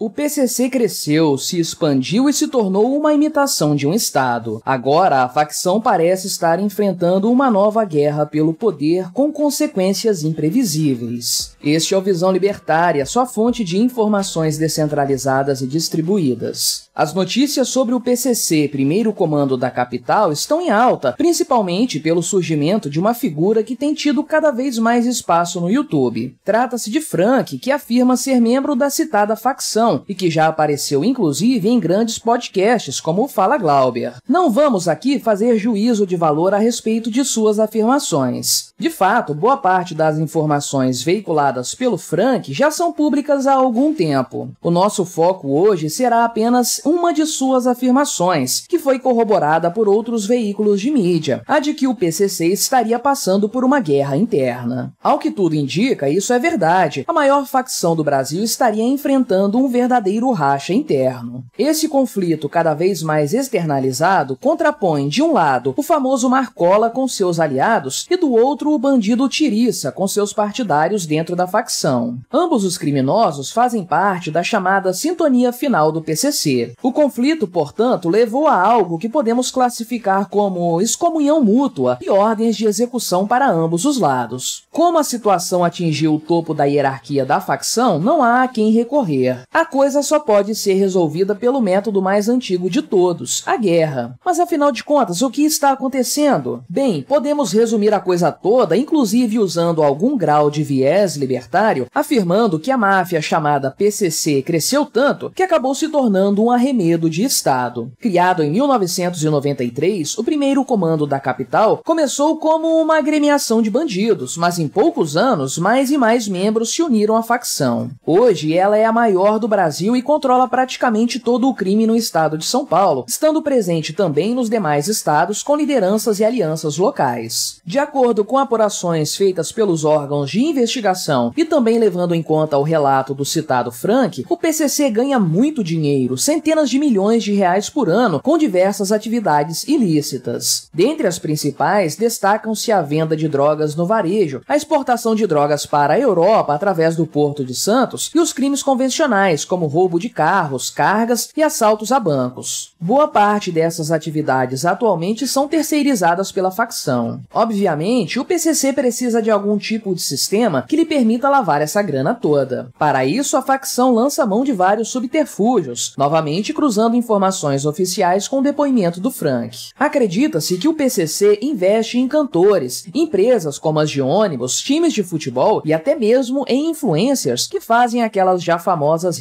O PCC cresceu, se expandiu e se tornou uma imitação de um Estado. Agora, a facção parece estar enfrentando uma nova guerra pelo poder com consequências imprevisíveis. Este é o Visão Libertária, sua fonte de informações descentralizadas e distribuídas. As notícias sobre o PCC, primeiro comando da capital, estão em alta, principalmente pelo surgimento de uma figura que tem tido cada vez mais espaço no YouTube. Trata-se de Frank, que afirma ser membro da citada facção e que já apareceu inclusive em grandes podcasts como o Fala Glauber. Não vamos aqui fazer juízo de valor a respeito de suas afirmações. De fato, boa parte das informações veiculadas pelo Frank já são públicas há algum tempo. O nosso foco hoje será apenas uma de suas afirmações, que foi corroborada por outros veículos de mídia, a de que o PCC estaria passando por uma guerra interna. Ao que tudo indica, isso é verdade. A maior facção do Brasil estaria enfrentando um verdadeiro racha interno. Esse conflito, cada vez mais externalizado, contrapõe, de um lado, o famoso Marcola com seus aliados e, do outro, o bandido Tiriça com seus partidários dentro da facção. Ambos os criminosos fazem parte da chamada sintonia final do PCC. O conflito, portanto, levou a algo que podemos classificar como excomunhão mútua e ordens de execução para ambos os lados. Como a situação atingiu o topo da hierarquia da facção, não há a quem recorrer. A coisa só pode ser resolvida pelo método mais antigo de todos, a guerra. Mas afinal de contas, o que está acontecendo? Bem, podemos resumir a coisa toda, inclusive usando algum grau de viés libertário, afirmando que a máfia chamada PCC cresceu tanto que acabou se tornando um arremedo de Estado. Criado em 1993, o primeiro comando da capital começou como uma agremiação de bandidos, mas em poucos anos mais e mais membros se uniram à facção. Hoje ela é a maior do Brasil Brasil e controla praticamente todo o crime no estado de São Paulo, estando presente também nos demais estados com lideranças e alianças locais. De acordo com apurações feitas pelos órgãos de investigação e também levando em conta o relato do citado Frank, o PCC ganha muito dinheiro, centenas de milhões de reais por ano, com diversas atividades ilícitas. Dentre as principais, destacam-se a venda de drogas no varejo, a exportação de drogas para a Europa através do Porto de Santos e os crimes convencionais, como roubo de carros, cargas e assaltos a bancos. Boa parte dessas atividades atualmente são terceirizadas pela facção. Obviamente, o PCC precisa de algum tipo de sistema que lhe permita lavar essa grana toda. Para isso, a facção lança mão de vários subterfúgios, novamente cruzando informações oficiais com o depoimento do Frank. Acredita-se que o PCC investe em cantores, empresas como as de ônibus, times de futebol e até mesmo em influencers que fazem aquelas já famosas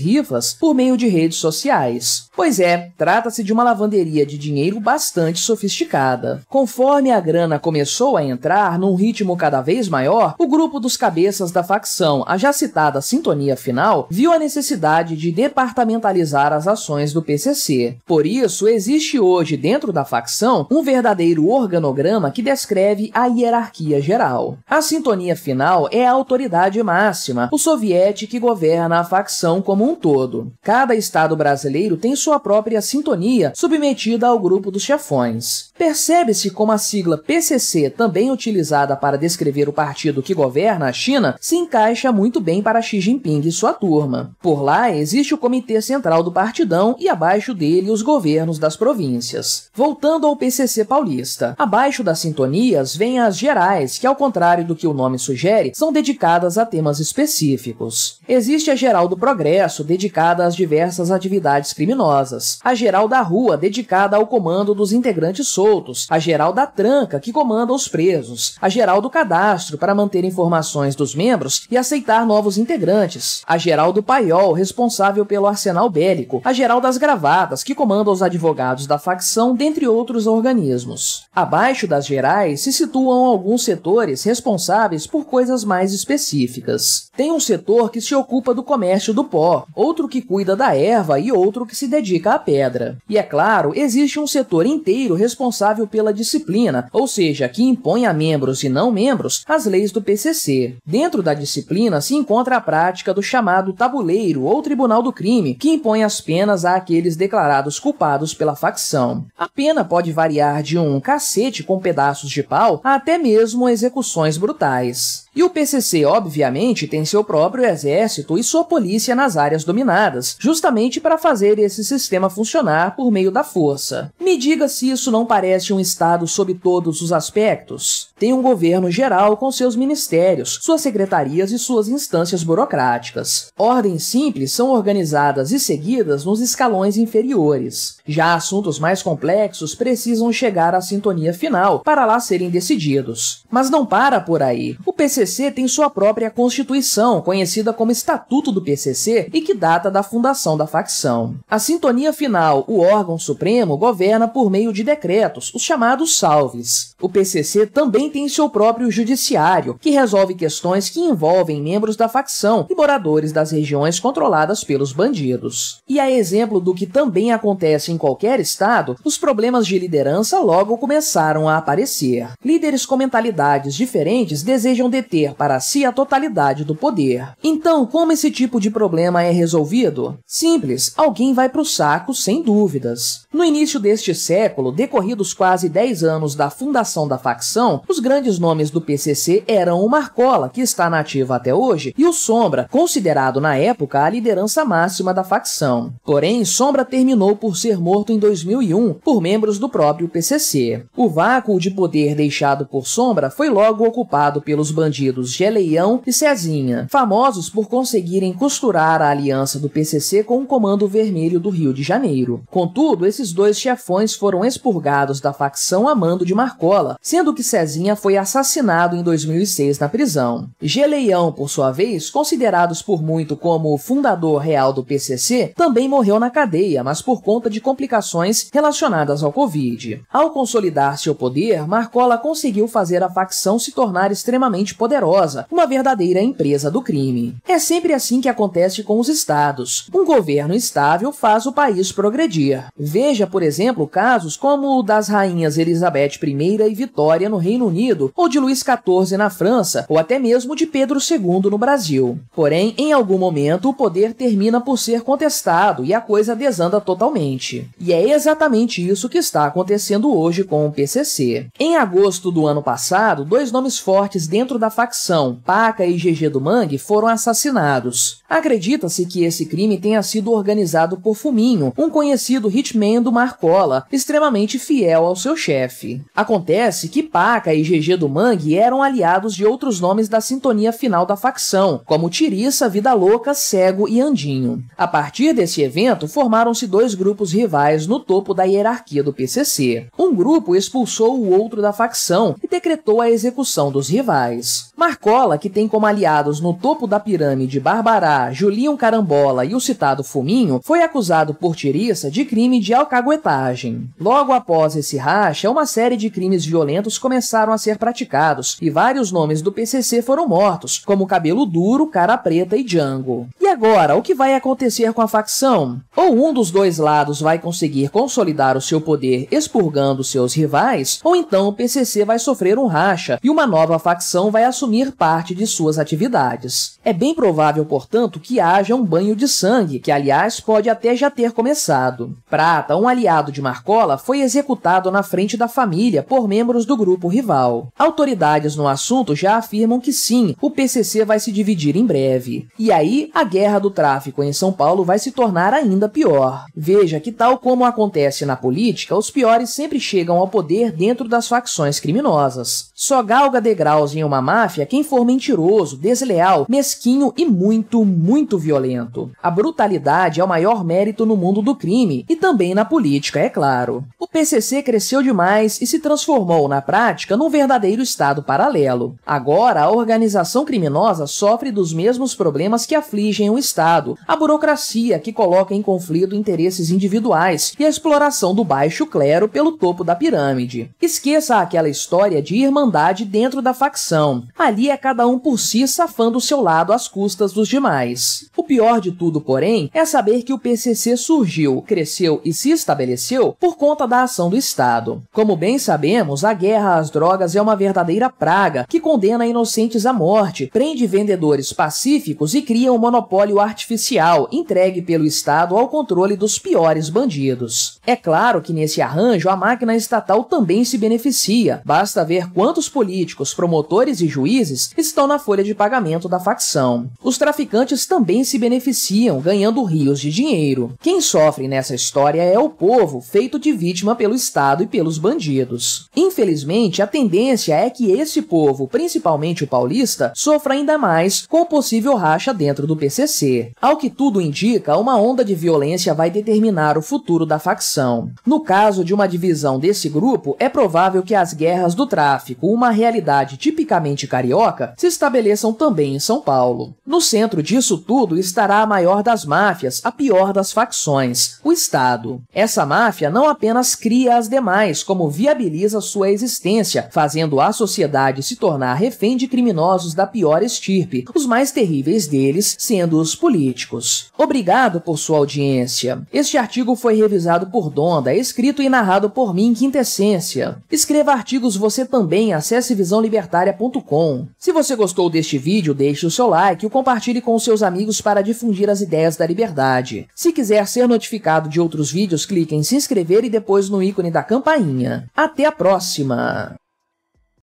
por meio de redes sociais. Pois é, trata-se de uma lavanderia de dinheiro bastante sofisticada. Conforme a grana começou a entrar num ritmo cada vez maior, o grupo dos cabeças da facção, a já citada Sintonia Final, viu a necessidade de departamentalizar as ações do PCC. Por isso, existe hoje dentro da facção um verdadeiro organograma que descreve a hierarquia geral. A Sintonia Final é a autoridade máxima, o soviete que governa a facção como um todo todo. Cada estado brasileiro tem sua própria sintonia submetida ao grupo dos chefões. Percebe-se como a sigla PCC, também utilizada para descrever o partido que governa a China, se encaixa muito bem para Xi Jinping e sua turma. Por lá existe o Comitê Central do Partidão e abaixo dele os governos das províncias. Voltando ao PCC paulista, abaixo das sintonias vêm as gerais, que ao contrário do que o nome sugere, são dedicadas a temas específicos. Existe a Geral do Progresso, dedicada às diversas atividades criminosas, a Geral da Rua, dedicada ao comando dos integrantes soltos, a Geral da Tranca, que comanda os presos, a Geral do Cadastro, para manter informações dos membros e aceitar novos integrantes, a Geral do Paiol, responsável pelo arsenal bélico, a Geral das gravadas que comanda os advogados da facção, dentre outros organismos. Abaixo das gerais se situam alguns setores responsáveis por coisas mais específicas. Tem um setor que se ocupa do comércio do pó, outro que cuida da erva e outro que se dedica à pedra. E é claro, existe um setor inteiro responsável pela disciplina, ou seja, que impõe a membros e não membros as leis do PCC. Dentro da disciplina se encontra a prática do chamado tabuleiro ou tribunal do crime, que impõe as penas àqueles declarados culpados pela facção. A pena pode variar de um cacete com pedaços de pau a até mesmo execuções brutais. E o PCC, obviamente, tem seu próprio exército e sua polícia nas áreas dominadas, justamente para fazer esse sistema funcionar por meio da força. Me diga se isso não parece um Estado sob todos os aspectos. Tem um governo geral com seus ministérios, suas secretarias e suas instâncias burocráticas. Ordens simples são organizadas e seguidas nos escalões inferiores. Já assuntos mais complexos precisam chegar à sintonia final para lá serem decididos. Mas não para por aí. O PCC tem sua própria constituição, conhecida como Estatuto do PCC, e que data da fundação da facção. A sintonia final, o órgão supremo, governa por meio de decretos, os chamados salves. O PCC também tem seu próprio judiciário, que resolve questões que envolvem membros da facção e moradores das regiões controladas pelos bandidos. E a exemplo do que também acontece em qualquer estado, os problemas de liderança logo começaram a aparecer. Líderes com mentalidades diferentes desejam deter para si a totalidade do poder. Então, como esse tipo de problema é resolvido? resolvido? Simples, alguém vai pro saco sem dúvidas. No início deste século, decorridos quase 10 anos da fundação da facção, os grandes nomes do PCC eram o Marcola, que está nativo até hoje, e o Sombra, considerado na época a liderança máxima da facção. Porém, Sombra terminou por ser morto em 2001 por membros do próprio PCC. O vácuo de poder deixado por Sombra foi logo ocupado pelos bandidos Geleião e Cezinha, famosos por conseguirem costurar a aliança aliança do PCC com o Comando Vermelho do Rio de Janeiro. Contudo, esses dois chefões foram expurgados da facção a mando de Marcola, sendo que Cezinha foi assassinado em 2006 na prisão. Geleião, por sua vez, considerados por muito como o fundador real do PCC, também morreu na cadeia, mas por conta de complicações relacionadas ao Covid. Ao consolidar seu poder, Marcola conseguiu fazer a facção se tornar extremamente poderosa, uma verdadeira empresa do crime. É sempre assim que acontece com os estados. Um governo estável faz o país progredir. Veja, por exemplo, casos como o das rainhas Elizabeth I e Vitória no Reino Unido, ou de Luís XIV na França, ou até mesmo de Pedro II no Brasil. Porém, em algum momento, o poder termina por ser contestado e a coisa desanda totalmente. E é exatamente isso que está acontecendo hoje com o PCC. Em agosto do ano passado, dois nomes fortes dentro da facção, Paca e GG do Mangue, foram assassinados. Acredita-se que que esse crime tenha sido organizado por Fuminho, um conhecido hitman do Marcola, extremamente fiel ao seu chefe. Acontece que Paca e GG do Mangue eram aliados de outros nomes da sintonia final da facção, como Tiriça, Vida Louca, Cego e Andinho. A partir desse evento, formaram-se dois grupos rivais no topo da hierarquia do PCC. Um grupo expulsou o outro da facção e decretou a execução dos rivais. Marcola, que tem como aliados no topo da pirâmide Barbará, Julião Carambola e o citado Fuminho, foi acusado por Tiriça de crime de alcaguetagem. Logo após esse racha, uma série de crimes violentos começaram a ser praticados e vários nomes do PCC foram mortos, como Cabelo Duro, Cara Preta e Django. E agora, o que vai acontecer com a facção? Ou um dos dois lados vai conseguir consolidar o seu poder expurgando seus rivais, ou então o PCC vai sofrer um racha e uma nova facção vai assumir assumir parte de suas atividades. É bem provável, portanto, que haja um banho de sangue, que aliás pode até já ter começado. Prata, um aliado de Marcola, foi executado na frente da família por membros do grupo rival. Autoridades no assunto já afirmam que sim, o PCC vai se dividir em breve. E aí, a guerra do tráfico em São Paulo vai se tornar ainda pior. Veja que, tal como acontece na política, os piores sempre chegam ao poder dentro das facções criminosas. Só galga degraus em uma máfia máfia é quem for mentiroso, desleal, mesquinho e muito, muito violento. A brutalidade é o maior mérito no mundo do crime e também na política, é claro. O PCC cresceu demais e se transformou, na prática, num verdadeiro Estado paralelo. Agora, a organização criminosa sofre dos mesmos problemas que afligem o Estado, a burocracia que coloca em conflito interesses individuais e a exploração do baixo clero pelo topo da pirâmide. Esqueça aquela história de irmandade dentro da facção. A Ali é cada um por si safando o seu lado às custas dos demais. O pior de tudo, porém, é saber que o PCC surgiu, cresceu e se estabeleceu por conta da ação do Estado. Como bem sabemos, a guerra às drogas é uma verdadeira praga que condena inocentes à morte, prende vendedores pacíficos e cria um monopólio artificial entregue pelo Estado ao controle dos piores bandidos. É claro que nesse arranjo a máquina estatal também se beneficia. Basta ver quantos políticos, promotores e juízes países estão na folha de pagamento da facção. Os traficantes também se beneficiam, ganhando rios de dinheiro. Quem sofre nessa história é o povo, feito de vítima pelo Estado e pelos bandidos. Infelizmente, a tendência é que esse povo, principalmente o paulista, sofra ainda mais com o possível racha dentro do PCC. Ao que tudo indica, uma onda de violência vai determinar o futuro da facção. No caso de uma divisão desse grupo, é provável que as guerras do tráfico, uma realidade tipicamente carioca, carioca se estabeleçam também em São Paulo. No centro disso tudo estará a maior das máfias, a pior das facções, o Estado. Essa máfia não apenas cria as demais, como viabiliza sua existência, fazendo a sociedade se tornar refém de criminosos da pior estirpe, os mais terríveis deles sendo os políticos. Obrigado por sua audiência. Este artigo foi revisado por Donda, escrito e narrado por mim em quintessência. Escreva artigos você também, acesse visãolibertaria.com se você gostou deste vídeo, deixe o seu like e o compartilhe com seus amigos para difundir as ideias da liberdade. Se quiser ser notificado de outros vídeos, clique em se inscrever e depois no ícone da campainha. Até a próxima!